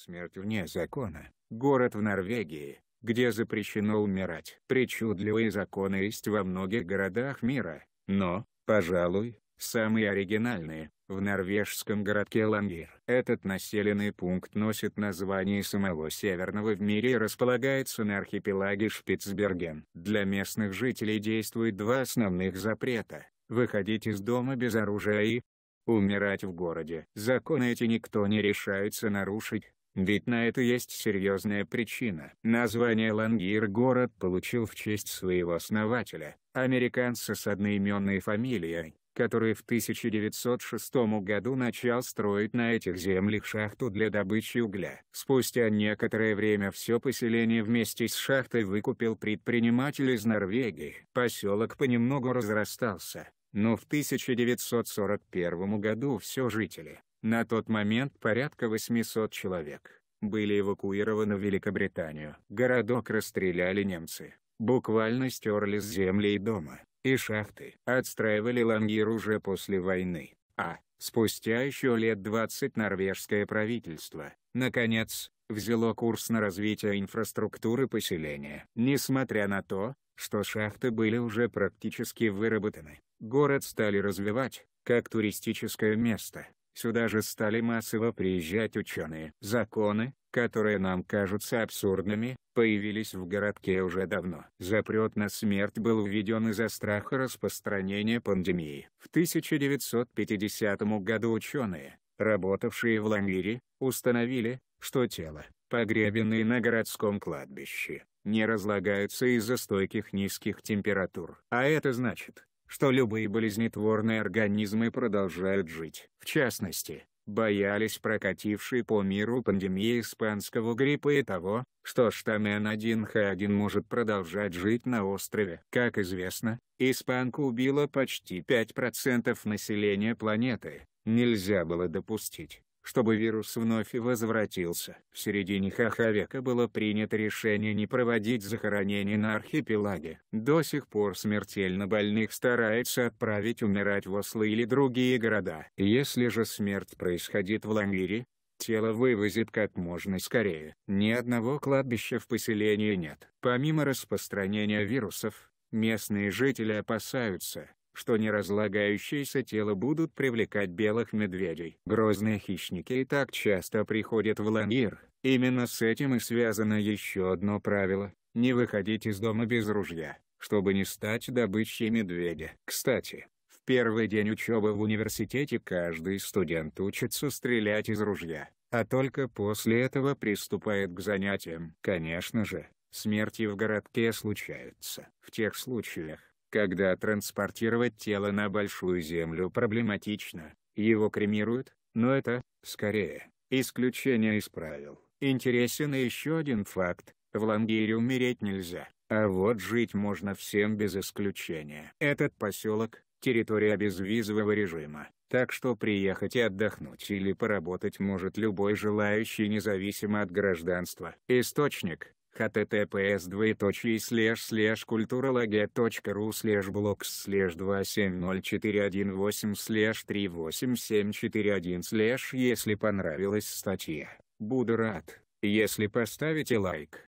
Смерть вне закона. Город в Норвегии, где запрещено умирать. Причудливые законы есть во многих городах мира, но, пожалуй, самые оригинальные, в норвежском городке Лангир. Этот населенный пункт носит название самого северного в мире и располагается на архипелаге Шпицберген. Для местных жителей действует два основных запрета – выходить из дома без оружия и умирать в городе. Законы эти никто не решается нарушить, ведь на это есть серьезная причина. Название Лангир город получил в честь своего основателя, американца с одноименной фамилией, который в 1906 году начал строить на этих землях шахту для добычи угля. Спустя некоторое время все поселение вместе с шахтой выкупил предприниматель из Норвегии. Поселок понемногу разрастался, но в 1941 году все жители, на тот момент порядка 800 человек были эвакуированы в Великобританию. Городок расстреляли немцы. Буквально стерли с земли и дома, и шахты. Отстраивали Лангир уже после войны. А спустя еще лет 20 норвежское правительство, наконец, взяло курс на развитие инфраструктуры поселения. Несмотря на то, что шахты были уже практически выработаны, город стали развивать, как туристическое место. Сюда же стали массово приезжать ученые. Законы, которые нам кажутся абсурдными, появились в городке уже давно. Запрет на смерть был введен из-за страха распространения пандемии. В 1950 году ученые, работавшие в Ламире, установили, что тело, погребенные на городском кладбище, не разлагаются из-за стойких низких температур. А это значит, что любые болезнетворные организмы продолжают жить. В частности, боялись прокатившей по миру пандемии испанского гриппа и того, что штаммен 1Х1 может продолжать жить на острове. Как известно, испанка убила почти 5% населения планеты, нельзя было допустить, чтобы вирус вновь возвратился. В середине ХХ века было принято решение не проводить захоронение на архипелаге. До сих пор смертельно больных стараются отправить умирать в Осло или другие города. Если же смерть происходит в Ламире, тело вывозит как можно скорее. Ни одного кладбища в поселении нет. Помимо распространения вирусов, местные жители опасаются, что неразлагающиеся тело будут привлекать белых медведей. Грозные хищники и так часто приходят в ланир, именно с этим и связано еще одно правило – не выходить из дома без ружья, чтобы не стать добычей медведя. Кстати, в первый день учебы в университете каждый студент учится стрелять из ружья, а только после этого приступает к занятиям. Конечно же, смерти в городке случаются. В тех случаях, когда транспортировать тело на Большую Землю проблематично, его кремируют, но это, скорее, исключение из правил. Интересен еще один факт, в Лангире умереть нельзя, а вот жить можно всем без исключения. Этот поселок – территория безвизового режима, так что приехать и отдохнуть или поработать может любой желающий независимо от гражданства. Источник https двоеточие слеж слеж культурология.ру слеж блог слеж 270418 слеж 38741 слеж если понравилась статья, буду рад, если поставите лайк.